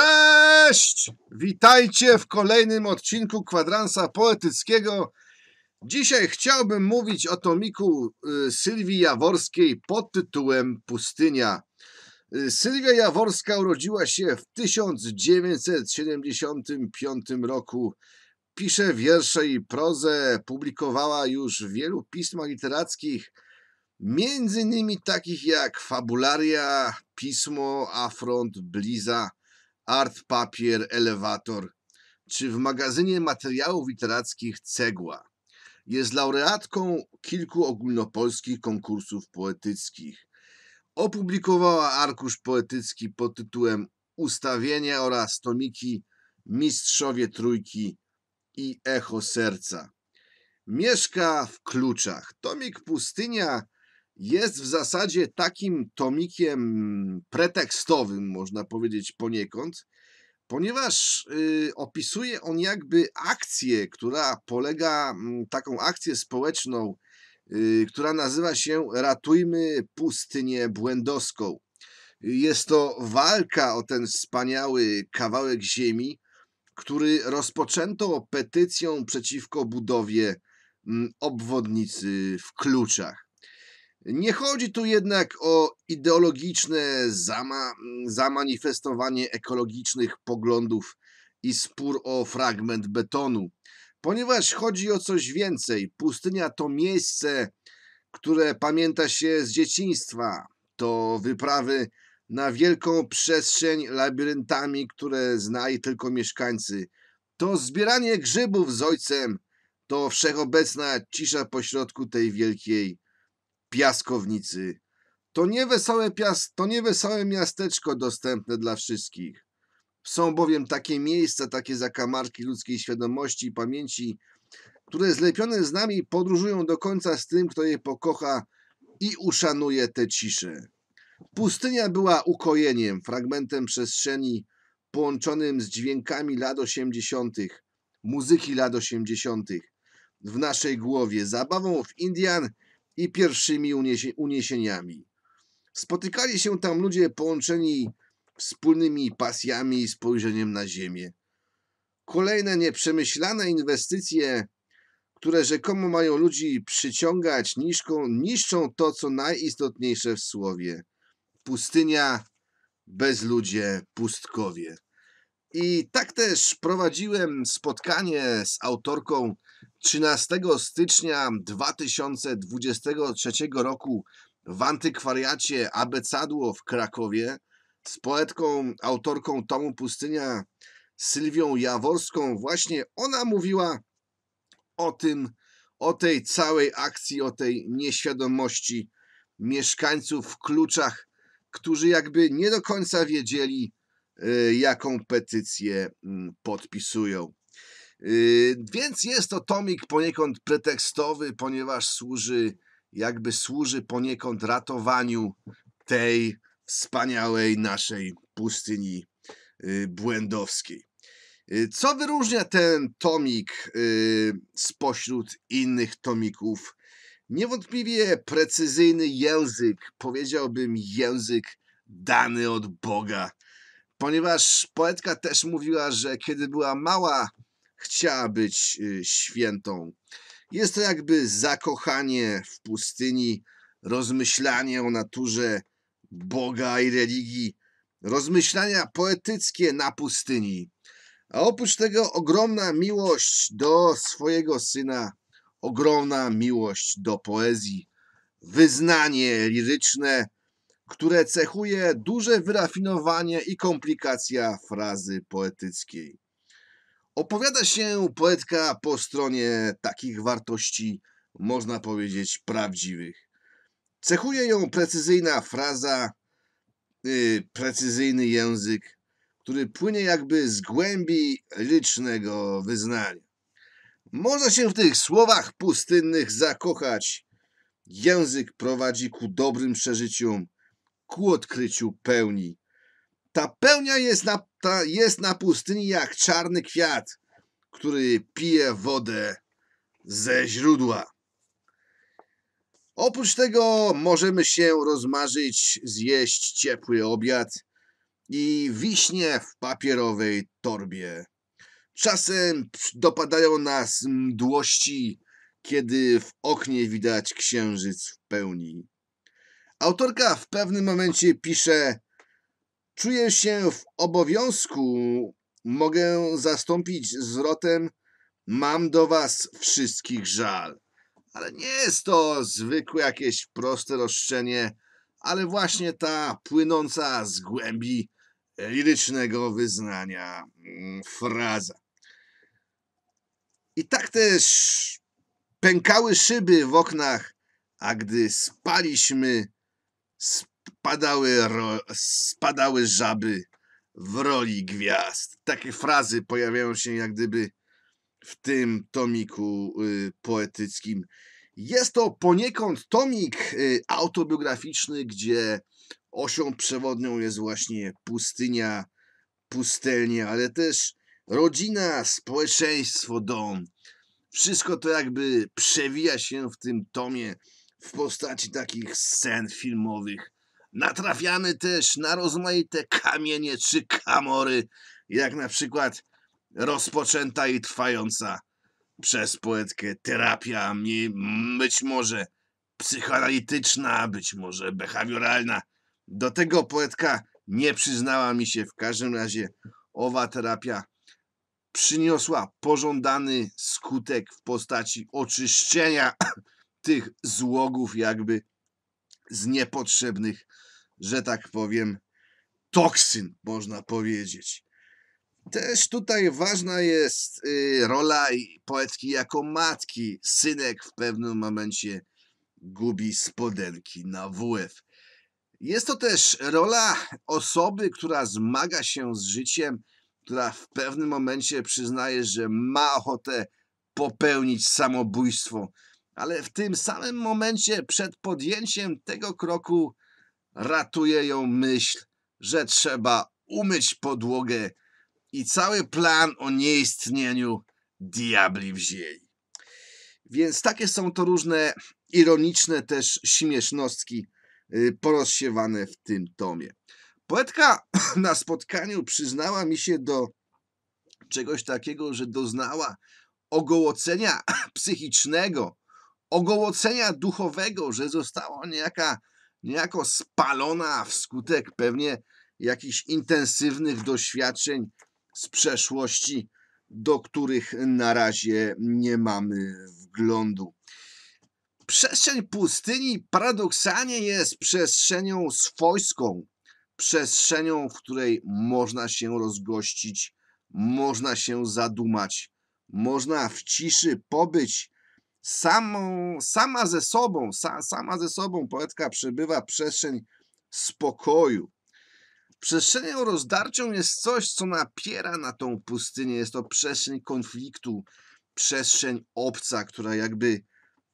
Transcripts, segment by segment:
Cześć! Witajcie w kolejnym odcinku kwadransa poetyckiego. Dzisiaj chciałbym mówić o tomiku y, Sylwii Jaworskiej pod tytułem Pustynia. Y, Sylwia Jaworska urodziła się w 1975 roku. Pisze wiersze i prozę, publikowała już w wielu pismach literackich, między innymi takich jak Fabularia, Pismo, Afront, Bliza – art papier, elewator, czy w magazynie materiałów literackich Cegła. Jest laureatką kilku ogólnopolskich konkursów poetyckich. Opublikowała arkusz poetycki pod tytułem Ustawienie oraz tomiki Mistrzowie Trójki i Echo Serca. Mieszka w Kluczach. Tomik Pustynia jest w zasadzie takim tomikiem pretekstowym, można powiedzieć poniekąd, ponieważ y, opisuje on jakby akcję, która polega, mm, taką akcję społeczną, y, która nazywa się Ratujmy pustynię błędowską. Jest to walka o ten wspaniały kawałek ziemi, który rozpoczęto petycją przeciwko budowie mm, obwodnicy w Kluczach. Nie chodzi tu jednak o ideologiczne zama, zamanifestowanie ekologicznych poglądów i spór o fragment betonu, ponieważ chodzi o coś więcej. Pustynia to miejsce, które pamięta się z dzieciństwa. To wyprawy na wielką przestrzeń labiryntami, które znali tylko mieszkańcy. To zbieranie grzybów z ojcem, to wszechobecna cisza pośrodku tej wielkiej piaskownicy. To niewesołe, pias to niewesołe miasteczko dostępne dla wszystkich. Są bowiem takie miejsca, takie zakamarki ludzkiej świadomości i pamięci, które zlepione z nami podróżują do końca z tym, kto je pokocha i uszanuje tę ciszę. Pustynia była ukojeniem, fragmentem przestrzeni połączonym z dźwiękami lat 80., muzyki lat 80. w naszej głowie, zabawą w Indian i pierwszymi uniesieniami. Spotykali się tam ludzie połączeni wspólnymi pasjami i spojrzeniem na ziemię. Kolejne nieprzemyślane inwestycje, które rzekomo mają ludzi przyciągać niszczą to, co najistotniejsze w słowie. Pustynia, bezludzie, pustkowie. I tak też prowadziłem spotkanie z autorką 13 stycznia 2023 roku w antykwariacie Abecadło w Krakowie z poetką, autorką tomu Pustynia Sylwią Jaworską. Właśnie ona mówiła o tym, o tej całej akcji, o tej nieświadomości mieszkańców w kluczach, którzy jakby nie do końca wiedzieli, Y, jaką petycję mm, podpisują. Y, więc jest to tomik poniekąd pretekstowy, ponieważ służy, jakby służy poniekąd ratowaniu tej wspaniałej naszej pustyni y, błędowskiej. Co wyróżnia ten tomik spośród innych tomików? Niewątpliwie precyzyjny język, powiedziałbym język dany od Boga ponieważ poetka też mówiła, że kiedy była mała, chciała być y, świętą. Jest to jakby zakochanie w pustyni, rozmyślanie o naturze Boga i religii, rozmyślania poetyckie na pustyni. A oprócz tego ogromna miłość do swojego syna, ogromna miłość do poezji, wyznanie liryczne, które cechuje duże wyrafinowanie i komplikacja frazy poetyckiej. Opowiada się poetka po stronie takich wartości, można powiedzieć, prawdziwych. Cechuje ją precyzyjna fraza, yy, precyzyjny język, który płynie jakby z głębi licznego wyznania. Można się w tych słowach pustynnych zakochać. Język prowadzi ku dobrym przeżyciom, ku odkryciu pełni. Ta pełnia jest na, ta jest na pustyni jak czarny kwiat, który pije wodę ze źródła. Oprócz tego możemy się rozmarzyć, zjeść ciepły obiad i wiśnie w papierowej torbie. Czasem dopadają nas mdłości, kiedy w oknie widać księżyc w pełni. Autorka w pewnym momencie pisze: Czuję się w obowiązku, mogę zastąpić zwrotem: Mam do was wszystkich żal. Ale nie jest to zwykłe jakieś proste roszczenie, ale właśnie ta płynąca z głębi lirycznego wyznania mm, fraza. I tak też pękały szyby w oknach, a gdy spaliśmy, spadały, ro, spadały żaby w roli gwiazd. Takie frazy pojawiają się jak gdyby w tym tomiku y, poetyckim. Jest to poniekąd tomik y, autobiograficzny, gdzie osią przewodnią jest właśnie pustynia, pustelnie ale też rodzina, społeczeństwo, dom. Wszystko to jakby przewija się w tym tomie w postaci takich scen filmowych. Natrafiamy też na rozmaite kamienie czy kamory, jak na przykład rozpoczęta i trwająca przez poetkę terapia, być może psychoanalityczna, być może behawioralna. Do tego poetka nie przyznała mi się w każdym razie owa terapia przyniosła pożądany skutek w postaci oczyszczenia tych złogów jakby z niepotrzebnych, że tak powiem, toksyn, można powiedzieć. Też tutaj ważna jest y, rola poetki jako matki. Synek w pewnym momencie gubi spodenki na WF. Jest to też rola osoby, która zmaga się z życiem, która w pewnym momencie przyznaje, że ma ochotę popełnić samobójstwo, ale w tym samym momencie przed podjęciem tego kroku ratuje ją myśl, że trzeba umyć podłogę i cały plan o nieistnieniu diabli wzięli. Więc takie są to różne ironiczne też śmiesznostki y, porozsiewane w tym tomie. Poetka na spotkaniu przyznała mi się do czegoś takiego, że doznała ogołocenia psychicznego, ogołocenia duchowego, że została niejaka, niejako spalona wskutek pewnie jakichś intensywnych doświadczeń z przeszłości, do których na razie nie mamy wglądu. Przestrzeń pustyni paradoksalnie jest przestrzenią swojską, przestrzenią, w której można się rozgościć, można się zadumać, można w ciszy pobyć, samą, sama ze sobą, sa, sama ze sobą poetka przebywa przestrzeń spokoju. Przestrzenią rozdarcią jest coś, co napiera na tą pustynię. Jest to przestrzeń konfliktu, przestrzeń obca, która jakby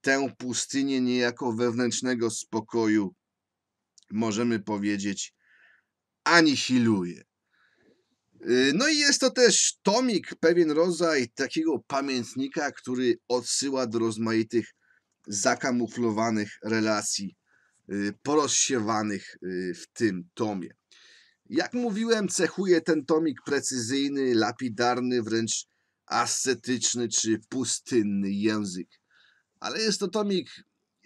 tę pustynię niejako wewnętrznego spokoju, możemy powiedzieć, anihiluje. Y, no i jest to też tomik, pewien rodzaj takiego pamiętnika, który odsyła do rozmaitych zakamuflowanych relacji y, porozsiewanych y, w tym tomie. Jak mówiłem, cechuje ten tomik precyzyjny, lapidarny, wręcz ascetyczny czy pustynny język. Ale jest to tomik,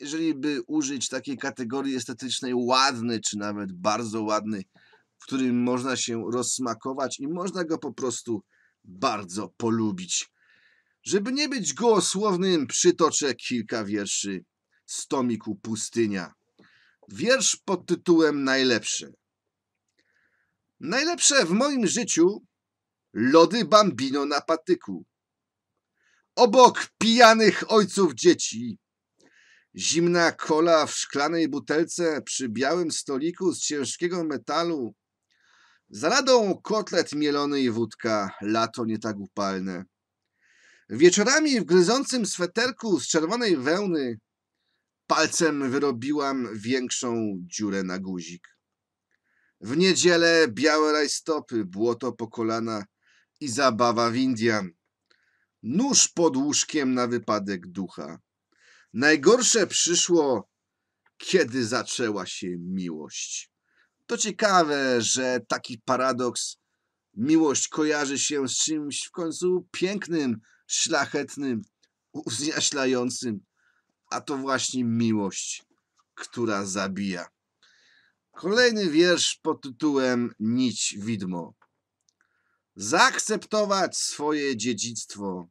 jeżeli by użyć takiej kategorii estetycznej, ładny czy nawet bardzo ładny którym można się rozsmakować i można go po prostu bardzo polubić. Żeby nie być gołosłownym, przytoczę kilka wierszy z tomiku Pustynia. Wiersz pod tytułem Najlepsze. Najlepsze w moim życiu lody bambino na patyku. Obok pijanych ojców dzieci. Zimna kola w szklanej butelce przy białym stoliku z ciężkiego metalu za radą kotlet mielony i wódka, lato nie tak upalne. Wieczorami w gryzącym sweterku z czerwonej wełny palcem wyrobiłam większą dziurę na guzik. W niedzielę białe rajstopy, błoto po kolana i zabawa w Indian. Nóż pod łóżkiem na wypadek ducha. Najgorsze przyszło, kiedy zaczęła się miłość. To ciekawe, że taki paradoks. Miłość kojarzy się z czymś w końcu pięknym, szlachetnym, uzjaślającym. A to właśnie miłość, która zabija. Kolejny wiersz pod tytułem Nić widmo. Zaakceptować swoje dziedzictwo.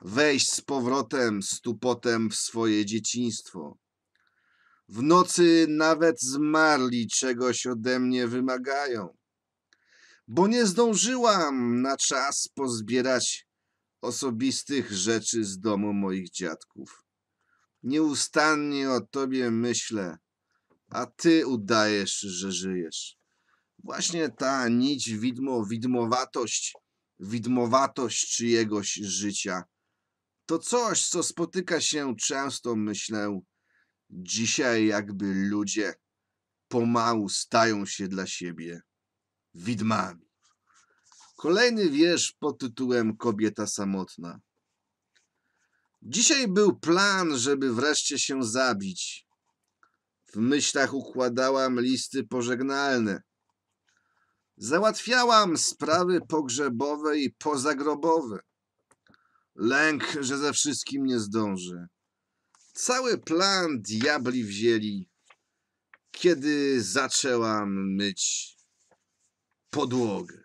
Wejść z powrotem, z tupotem w swoje dzieciństwo w nocy nawet zmarli czegoś ode mnie wymagają, bo nie zdążyłam na czas pozbierać osobistych rzeczy z domu moich dziadków. Nieustannie o tobie myślę, a ty udajesz, że żyjesz. Właśnie ta nić widmo, widmowatość, widmowatość czyjegoś życia. To coś, co spotyka się często, myślę, Dzisiaj jakby ludzie pomału stają się dla siebie widmami. Kolejny wiersz pod tytułem Kobieta samotna. Dzisiaj był plan, żeby wreszcie się zabić. W myślach układałam listy pożegnalne. Załatwiałam sprawy pogrzebowe i pozagrobowe. Lęk, że ze wszystkim nie zdążę. Cały plan diabli wzięli, kiedy zaczęłam myć podłogę.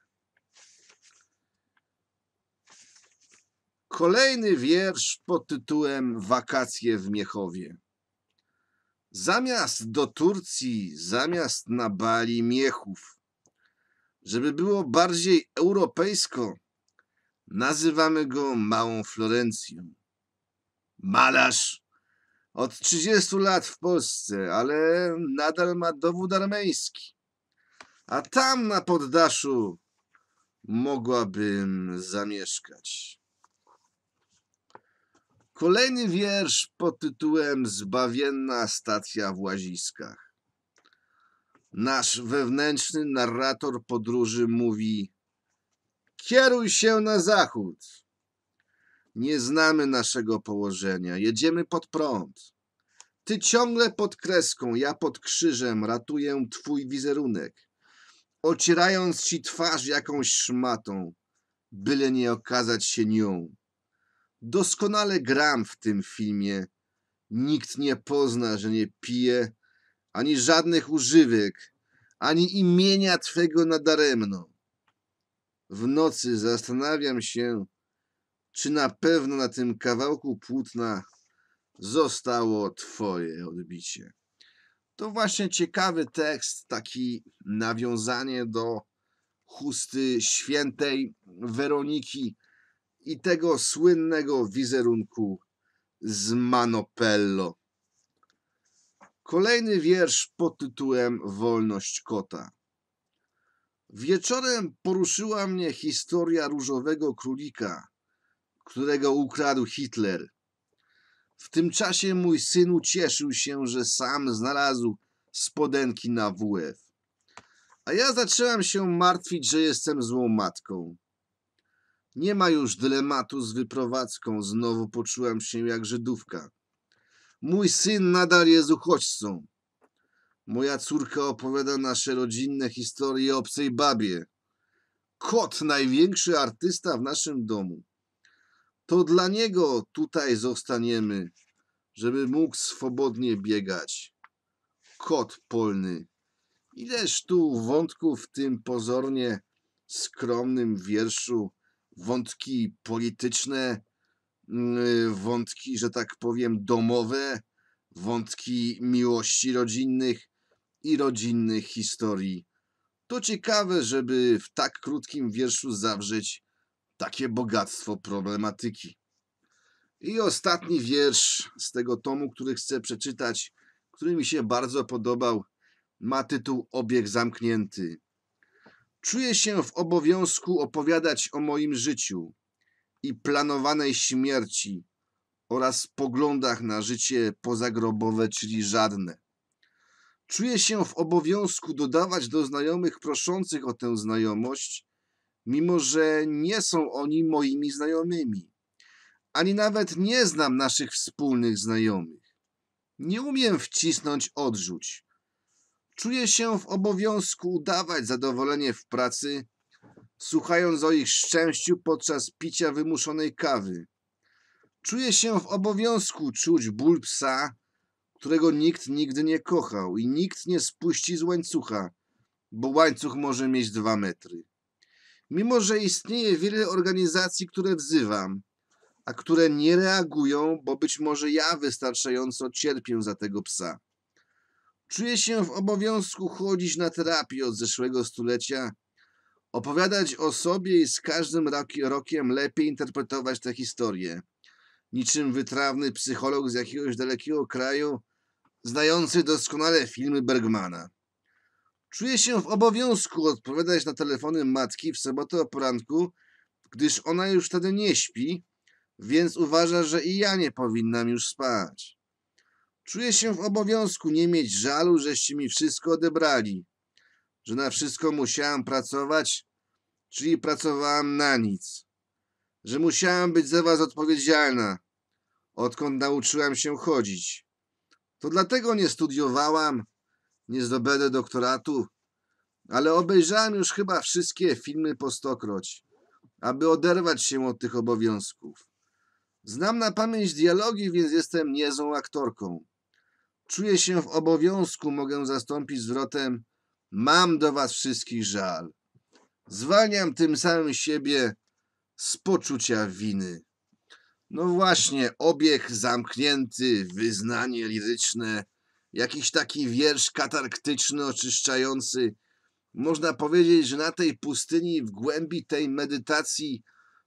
Kolejny wiersz pod tytułem Wakacje w Miechowie. Zamiast do Turcji, zamiast na Bali Miechów, żeby było bardziej europejsko, nazywamy go Małą Florencją. Malarz od 30 lat w Polsce, ale nadal ma dowód armeński. A tam na poddaszu mogłabym zamieszkać. Kolejny wiersz pod tytułem Zbawienna stacja w Łaziskach. Nasz wewnętrzny narrator podróży mówi Kieruj się na zachód. Nie znamy naszego położenia, jedziemy pod prąd. Ty ciągle pod kreską, ja pod krzyżem ratuję twój wizerunek, ocierając ci twarz jakąś szmatą, byle nie okazać się nią. Doskonale gram w tym filmie. Nikt nie pozna, że nie pije, ani żadnych używek, ani imienia twego nadaremno. W nocy zastanawiam się, czy na pewno na tym kawałku płótna zostało Twoje odbicie? To właśnie ciekawy tekst, taki nawiązanie do chusty świętej Weroniki i tego słynnego wizerunku z Manopello. Kolejny wiersz pod tytułem Wolność kota. Wieczorem poruszyła mnie historia różowego królika, którego ukradł Hitler. W tym czasie mój syn ucieszył się, że sam znalazł spodenki na WF. A ja zaczęłam się martwić, że jestem złą matką. Nie ma już dylematu z wyprowadzką, znowu poczułam się jak Żydówka. Mój syn nadal jest uchodźcą. Moja córka opowiada nasze rodzinne historie obcej babie. Kot, największy artysta w naszym domu to dla niego tutaj zostaniemy, żeby mógł swobodnie biegać. Kot polny. Ileż tu wątków w tym pozornie skromnym wierszu, wątki polityczne, mm, wątki, że tak powiem, domowe, wątki miłości rodzinnych i rodzinnych historii. To ciekawe, żeby w tak krótkim wierszu zawrzeć takie bogactwo problematyki. I ostatni wiersz z tego tomu, który chcę przeczytać, który mi się bardzo podobał, ma tytuł Obieg zamknięty. Czuję się w obowiązku opowiadać o moim życiu i planowanej śmierci oraz poglądach na życie pozagrobowe, czyli żadne. Czuję się w obowiązku dodawać do znajomych proszących o tę znajomość mimo że nie są oni moimi znajomymi, ani nawet nie znam naszych wspólnych znajomych. Nie umiem wcisnąć odrzuć. Czuję się w obowiązku udawać zadowolenie w pracy, słuchając o ich szczęściu podczas picia wymuszonej kawy. Czuję się w obowiązku czuć ból psa, którego nikt nigdy nie kochał i nikt nie spuści z łańcucha, bo łańcuch może mieć dwa metry. Mimo, że istnieje wiele organizacji, które wzywam, a które nie reagują, bo być może ja wystarczająco cierpię za tego psa. Czuję się w obowiązku chodzić na terapię od zeszłego stulecia, opowiadać o sobie i z każdym rokiem lepiej interpretować te historie. Niczym wytrawny psycholog z jakiegoś dalekiego kraju, znający doskonale filmy Bergmana. Czuję się w obowiązku odpowiadać na telefony matki w sobotę o poranku, gdyż ona już wtedy nie śpi, więc uważa, że i ja nie powinnam już spać. Czuję się w obowiązku nie mieć żalu, żeście mi wszystko odebrali, że na wszystko musiałam pracować, czyli pracowałam na nic, że musiałam być za was odpowiedzialna, odkąd nauczyłam się chodzić. To dlatego nie studiowałam, nie zdobędę doktoratu, ale obejrzałem już chyba wszystkie filmy po stokroć, aby oderwać się od tych obowiązków. Znam na pamięć dialogi, więc jestem niezłą aktorką. Czuję się w obowiązku, mogę zastąpić zwrotem Mam do was wszystkich żal. Zwalniam tym samym siebie z poczucia winy. No właśnie, obieg zamknięty, wyznanie liryczne, jakiś taki wiersz katarktyczny, oczyszczający. Można powiedzieć, że na tej pustyni, w głębi tej medytacji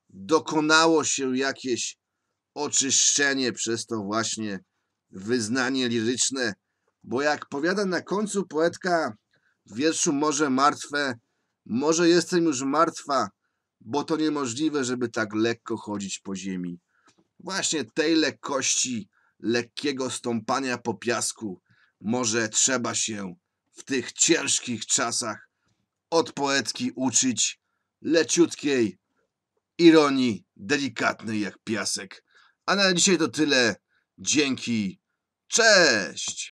dokonało się jakieś oczyszczenie przez to właśnie wyznanie liryczne, bo jak powiada na końcu poetka w wierszu Może martwe, może jestem już martwa, bo to niemożliwe, żeby tak lekko chodzić po ziemi. Właśnie tej lekkości, lekkiego stąpania po piasku, może trzeba się w tych ciężkich czasach od poetki uczyć leciutkiej ironii, delikatnej jak piasek. A na dzisiaj to tyle. Dzięki. Cześć!